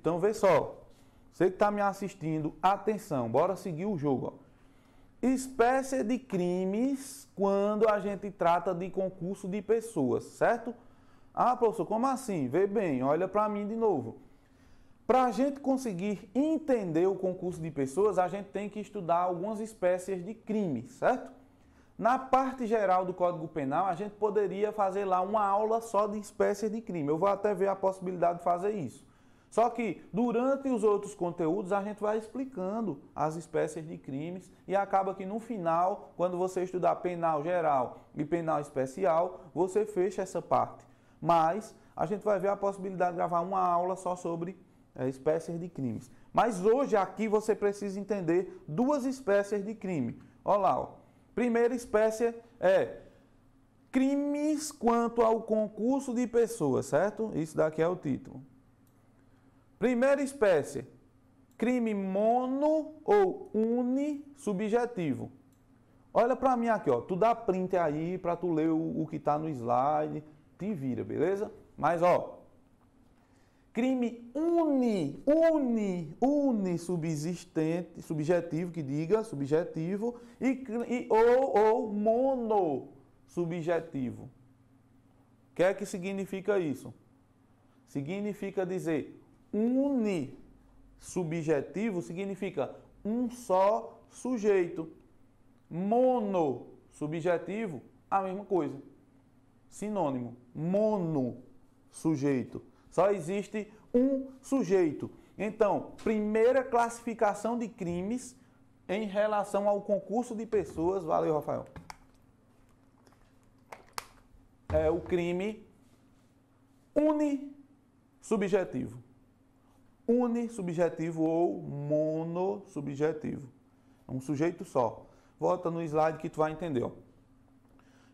Então vê só. Você que está me assistindo, atenção, bora seguir o jogo. Ó. Espécie de crimes quando a gente trata de concurso de pessoas, certo? Ah, professor, como assim? Vê bem, olha para mim de novo. Para a gente conseguir entender o concurso de pessoas, a gente tem que estudar algumas espécies de crimes, certo? Na parte geral do Código Penal, a gente poderia fazer lá uma aula só de espécies de crime. Eu vou até ver a possibilidade de fazer isso. Só que durante os outros conteúdos a gente vai explicando as espécies de crimes e acaba que no final, quando você estudar penal geral e penal especial, você fecha essa parte. Mas a gente vai ver a possibilidade de gravar uma aula só sobre é, espécies de crimes. Mas hoje aqui você precisa entender duas espécies de crime. Olha lá, ó. primeira espécie é crimes quanto ao concurso de pessoas, certo? Isso daqui é o título. Primeira espécie, crime mono ou unisubjetivo. Olha para mim aqui, ó. Tu dá print aí para tu ler o, o que tá no slide, te vira, beleza? Mas ó, crime uni, uni, uni subsistente, subjetivo que diga, subjetivo e, e ou ou mono subjetivo. O que é que significa isso? Significa dizer unisubjetivo significa um só sujeito. subjetivo a mesma coisa. Sinônimo, sujeito Só existe um sujeito. Então, primeira classificação de crimes em relação ao concurso de pessoas. Valeu, Rafael. É o crime unisubjetivo unisubjetivo ou monosubjetivo. É um sujeito só. Volta no slide que tu vai entender. Ó.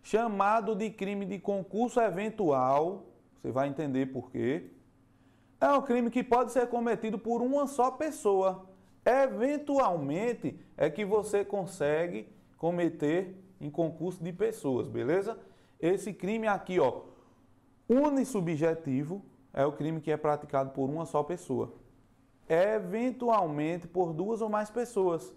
Chamado de crime de concurso eventual, você vai entender por quê. É um crime que pode ser cometido por uma só pessoa. Eventualmente é que você consegue cometer em concurso de pessoas, beleza? Esse crime aqui, ó, unissubjetivo, é o crime que é praticado por uma só pessoa eventualmente por duas ou mais pessoas.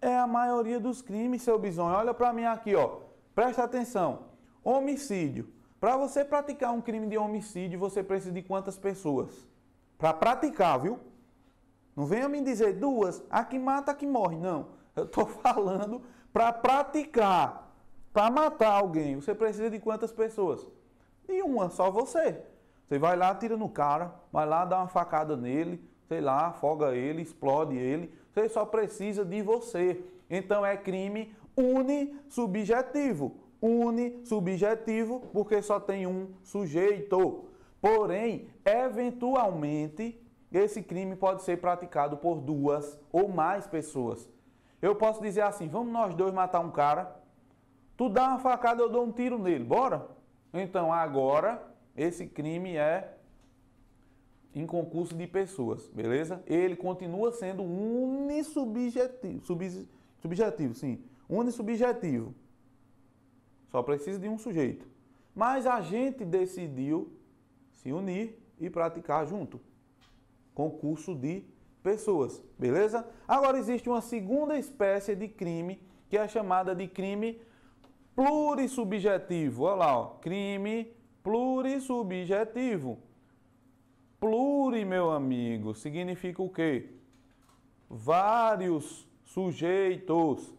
É a maioria dos crimes, seu bisonho. Olha para mim aqui, ó. Presta atenção. Homicídio. Para você praticar um crime de homicídio, você precisa de quantas pessoas? Para praticar, viu? Não venha me dizer duas, a que mata, a que morre. Não. Eu estou falando para praticar. Para matar alguém, você precisa de quantas pessoas? De uma, só você. Você vai lá, tira no cara, vai lá, dá uma facada nele, sei lá, afoga ele, explode ele. Você só precisa de você. Então é crime unisubjetivo. Unisubjetivo, porque só tem um sujeito. Porém, eventualmente, esse crime pode ser praticado por duas ou mais pessoas. Eu posso dizer assim: vamos nós dois matar um cara. Tu dá uma facada, eu dou um tiro nele, bora? Então agora esse crime é em concurso de pessoas, beleza? Ele continua sendo unisubjetivo, sub, subjetivo, sim, unisubjetivo. Só precisa de um sujeito. Mas a gente decidiu se unir e praticar junto. Concurso de pessoas, beleza? Agora existe uma segunda espécie de crime que é chamada de crime plurisubjetivo. Olha lá, ó, crime plurisubjetivo. Pluri, meu amigo, significa o quê? Vários sujeitos.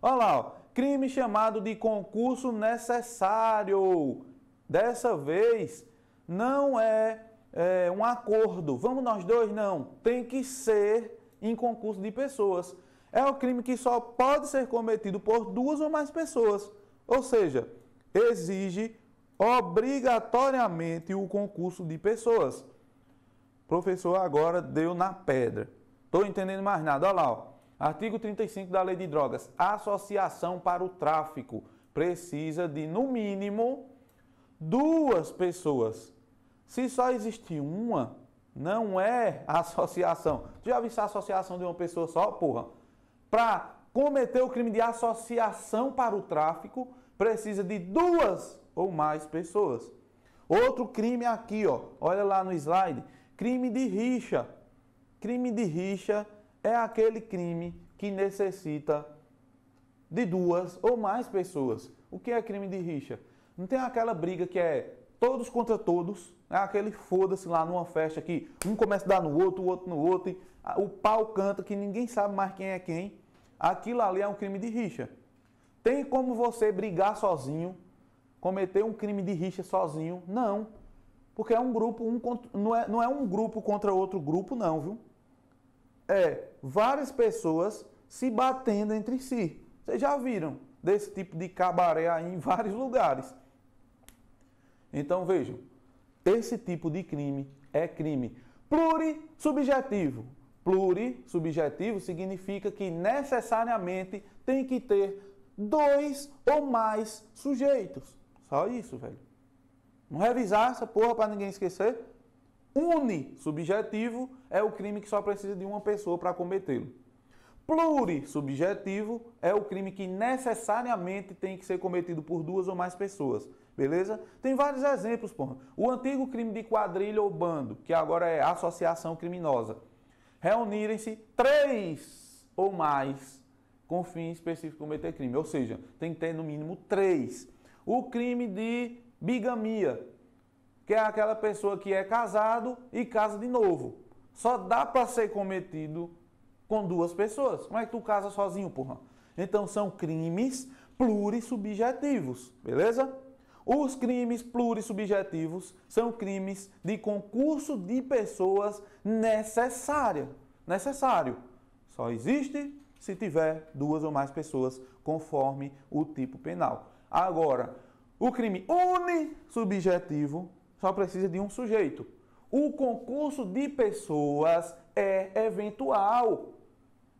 Olha lá, ó. crime chamado de concurso necessário. Dessa vez, não é, é um acordo. Vamos nós dois? Não. Tem que ser em concurso de pessoas. É o crime que só pode ser cometido por duas ou mais pessoas. Ou seja, exige obrigatoriamente o concurso de pessoas. Professor agora deu na pedra. Estou entendendo mais nada. Olha lá, ó. artigo 35 da Lei de Drogas. Associação para o tráfico precisa de, no mínimo, duas pessoas. Se só existe uma, não é associação. Tu já viu a associação de uma pessoa só? Porra. Para cometer o crime de associação para o tráfico, precisa de duas ou mais pessoas. Outro crime aqui, ó. Olha lá no slide Crime de rixa. Crime de rixa é aquele crime que necessita de duas ou mais pessoas. O que é crime de rixa? Não tem aquela briga que é todos contra todos, é aquele foda-se lá numa festa que um começa a dar no outro, o outro no outro, e o pau canta que ninguém sabe mais quem é quem. Aquilo ali é um crime de rixa. Tem como você brigar sozinho, cometer um crime de rixa sozinho? Não. Porque é um grupo, um, não, é, não é um grupo contra outro grupo, não, viu? É várias pessoas se batendo entre si. Vocês já viram desse tipo de cabaré aí em vários lugares. Então vejam, esse tipo de crime é crime plurisubjetivo. Plurisubjetivo significa que necessariamente tem que ter dois ou mais sujeitos. Só isso, velho. Vamos revisar essa porra para ninguém esquecer. Uni subjetivo é o crime que só precisa de uma pessoa para cometê-lo. Plurisubjetivo é o crime que necessariamente tem que ser cometido por duas ou mais pessoas, beleza? Tem vários exemplos, porra. O antigo crime de quadrilha ou bando, que agora é associação criminosa. Reunirem-se três ou mais com fim específico de cometer crime, ou seja, tem que ter no mínimo três. O crime de Bigamia, que é aquela pessoa que é casado e casa de novo. Só dá para ser cometido com duas pessoas. Como é que tu casa sozinho, porra? Então são crimes plurissubjetivos, beleza? Os crimes plurissubjetivos são crimes de concurso de pessoas necessária. Necessário. Só existe se tiver duas ou mais pessoas, conforme o tipo penal. Agora, o crime unissubjetivo só precisa de um sujeito. O concurso de pessoas é eventual.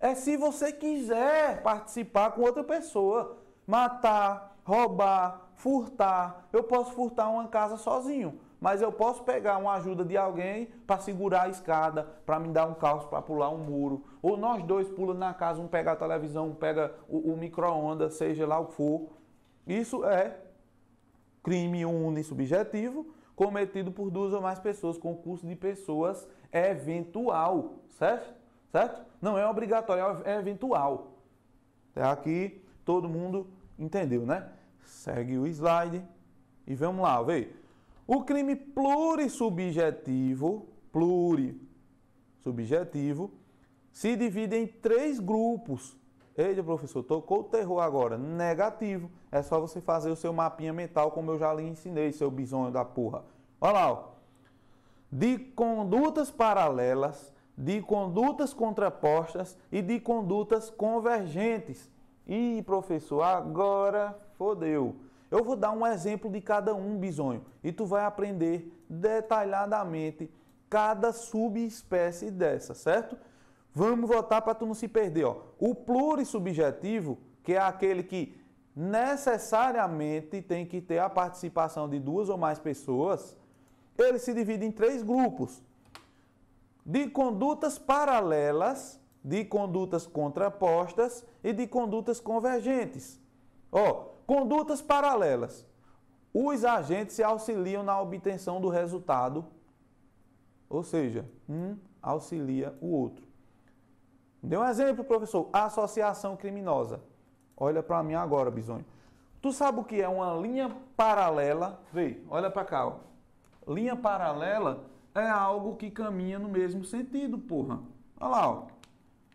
É se você quiser participar com outra pessoa. Matar, roubar, furtar. Eu posso furtar uma casa sozinho, mas eu posso pegar uma ajuda de alguém para segurar a escada, para me dar um calço para pular um muro. Ou nós dois pulamos na casa, um pega a televisão, um pega o, o micro-ondas, seja lá o que for. Isso é crime unissubjetivo cometido por duas ou mais pessoas. Concurso de pessoas é eventual, certo? Certo? Não é obrigatório, é eventual. É Aqui todo mundo entendeu, né? Segue o slide e vamos lá, vê. O crime plurisubjetivo, plurisubjetivo, se divide em três grupos Ei, professor, tocou o terror agora. Negativo. É só você fazer o seu mapinha mental, como eu já lhe ensinei, seu bisonho da porra. Olha lá, ó. De condutas paralelas, de condutas contrapostas e de condutas convergentes. Ih, professor, agora fodeu. Eu vou dar um exemplo de cada um, bisonho, e tu vai aprender detalhadamente cada subespécie dessa, certo? Vamos votar para tu não se perder. Ó. O plurissubjetivo, que é aquele que necessariamente tem que ter a participação de duas ou mais pessoas, ele se divide em três grupos. De condutas paralelas, de condutas contrapostas e de condutas convergentes. Ó, condutas paralelas. Os agentes se auxiliam na obtenção do resultado, ou seja, um auxilia o outro. Dê um exemplo, professor. Associação criminosa. Olha para mim agora, bisonho. Tu sabe o que é uma linha paralela? Vê, olha para cá. Ó. Linha paralela é algo que caminha no mesmo sentido, porra. Olha lá, ó.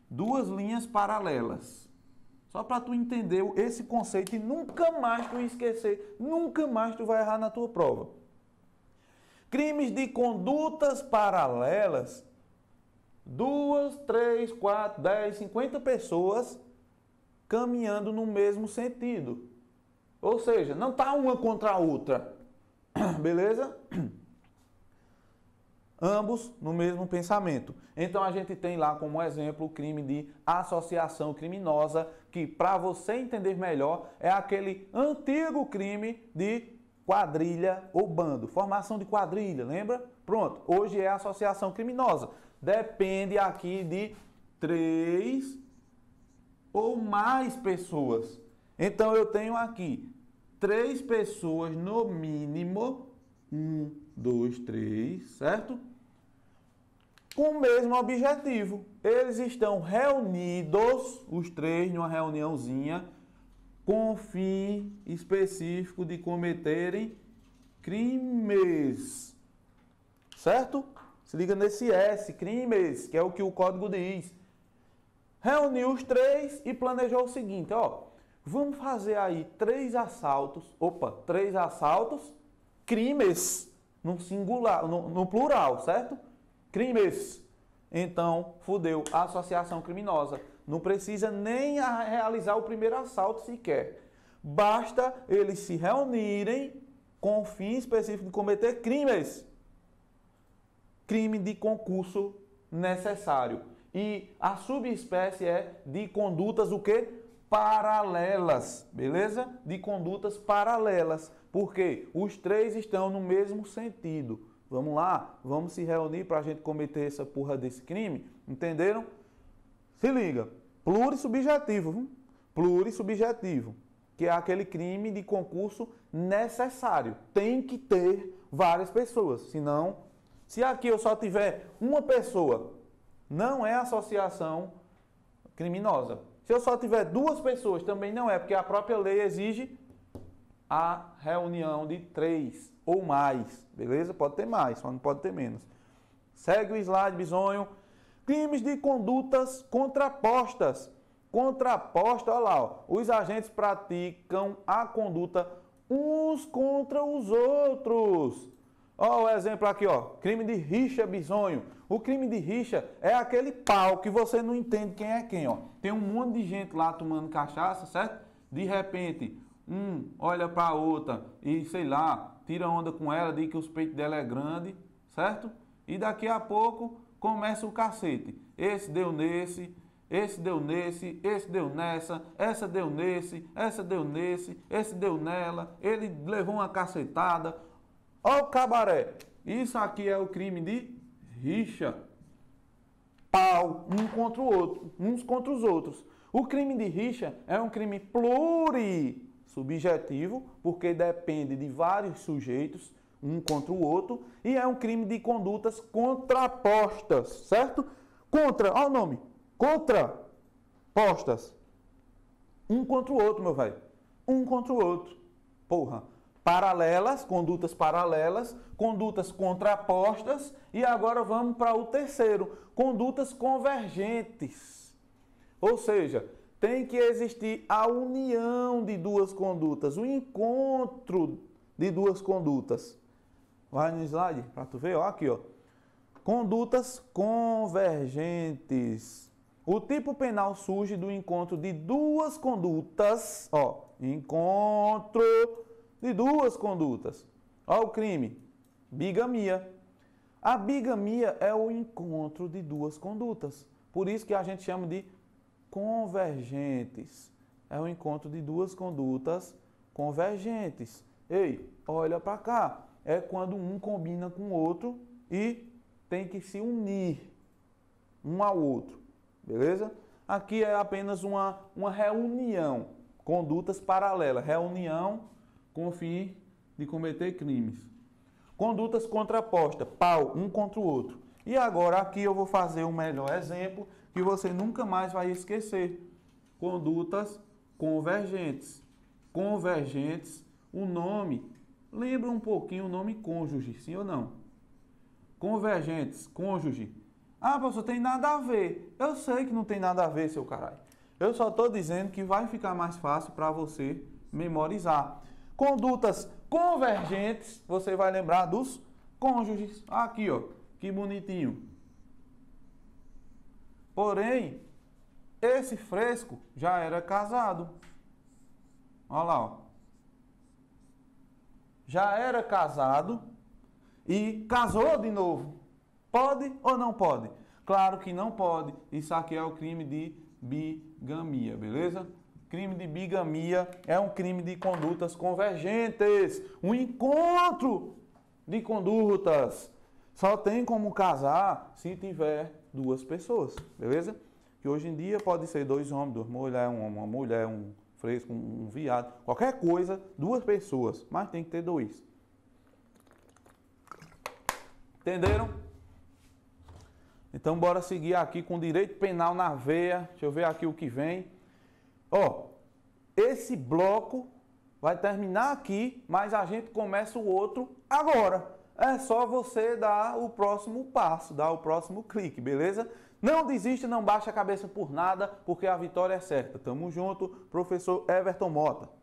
Duas linhas paralelas. Só para tu entender esse conceito e nunca mais tu esquecer, nunca mais tu vai errar na tua prova. Crimes de condutas paralelas duas, três, quatro, dez, cinquenta pessoas caminhando no mesmo sentido. Ou seja, não está uma contra a outra. Beleza? Ambos no mesmo pensamento. Então a gente tem lá como exemplo o crime de associação criminosa, que para você entender melhor é aquele antigo crime de quadrilha ou bando. Formação de quadrilha, lembra? Pronto, hoje é associação criminosa. Depende aqui de três ou mais pessoas. Então eu tenho aqui três pessoas no mínimo. Um, dois, três, certo? Com o mesmo objetivo. Eles estão reunidos, os três, numa reuniãozinha com fim específico de cometerem crimes. Certo? Se liga nesse S, crimes, que é o que o código diz. Reuniu os três e planejou o seguinte, ó. Vamos fazer aí três assaltos, opa, três assaltos, crimes, no singular, no, no plural, certo? Crimes. Então, fudeu, associação criminosa. Não precisa nem realizar o primeiro assalto sequer. Basta eles se reunirem com o fim específico de cometer crimes. Crime de concurso necessário. E a subespécie é de condutas o quê? Paralelas, beleza? De condutas paralelas, porque os três estão no mesmo sentido. Vamos lá, vamos se reunir para a gente cometer essa porra desse crime, entenderam? Se liga, plurissubjetivo, plurisubjetivo, plurissubjetivo, que é aquele crime de concurso necessário. Tem que ter várias pessoas, senão, se aqui eu só tiver uma pessoa, não é associação criminosa. Se eu só tiver duas pessoas, também não é, porque a própria lei exige a reunião de três ou mais, beleza? Pode ter mais, só não pode ter menos. Segue o slide, bisonho crimes de condutas contrapostas. Contraposta, olha lá, ó. os agentes praticam a conduta uns contra os outros. olha o exemplo aqui, ó, crime de rixa bizonho. O crime de rixa é aquele pau que você não entende quem é quem, ó. Tem um monte de gente lá tomando cachaça, certo? De repente, um olha para outra e sei lá, tira onda com ela, diz que os peitos dela é grande, certo? E daqui a pouco começa o cacete. Esse deu nesse, esse deu nesse, esse deu nessa, essa deu nesse, essa deu nesse, esse deu nela, ele levou uma cacetada. Ó o cabaré! Isso aqui é o crime de rixa. Pau, um contra o outro, uns contra os outros. O crime de rixa é um crime pluri subjetivo, porque depende de vários sujeitos um contra o outro, e é um crime de condutas contrapostas, certo? Contra, olha o nome, contrapostas. Um contra o outro, meu velho. Um contra o outro. Porra. Paralelas, condutas paralelas, condutas contrapostas, e agora vamos para o terceiro, condutas convergentes. Ou seja, tem que existir a união de duas condutas, o encontro de duas condutas. Vai no slide para tu ver, ó, aqui, ó. Condutas convergentes. O tipo penal surge do encontro de duas condutas, ó, encontro de duas condutas. Ó o crime, bigamia. A bigamia é o encontro de duas condutas. Por isso que a gente chama de convergentes. É o encontro de duas condutas convergentes. Ei, olha para cá é quando um combina com o outro e tem que se unir um ao outro. Beleza? Aqui é apenas uma, uma reunião, condutas paralelas, reunião com o fim de cometer crimes. Condutas contrapostas, pau, um contra o outro. E agora aqui eu vou fazer um melhor exemplo que você nunca mais vai esquecer. Condutas convergentes. Convergentes, o nome lembra um pouquinho o nome cônjuge, sim ou não? Convergentes, cônjuge. Ah, professor, tem nada a ver. Eu sei que não tem nada a ver, seu caralho. Eu só estou dizendo que vai ficar mais fácil para você memorizar. Condutas convergentes, você vai lembrar dos cônjuges. Aqui, ó, que bonitinho. Porém, esse fresco já era casado. Olha lá, ó já era casado e casou de novo. Pode ou não pode? Claro que não pode. Isso aqui é o crime de bigamia, beleza? Crime de bigamia é um crime de condutas convergentes, um encontro de condutas. Só tem como casar se tiver duas pessoas, beleza? Que hoje em dia pode ser dois homens, duas mulheres, uma mulher, um fresco, um, um viado, qualquer coisa, duas pessoas, mas tem que ter dois. Entenderam? Então bora seguir aqui com direito penal na veia. Deixa eu ver aqui o que vem. Ó, esse bloco vai terminar aqui, mas a gente começa o outro agora. É só você dar o próximo passo, dar o próximo clique, beleza? Não desiste, não baixa a cabeça por nada, porque a vitória é certa. Tamo junto, professor Everton Mota.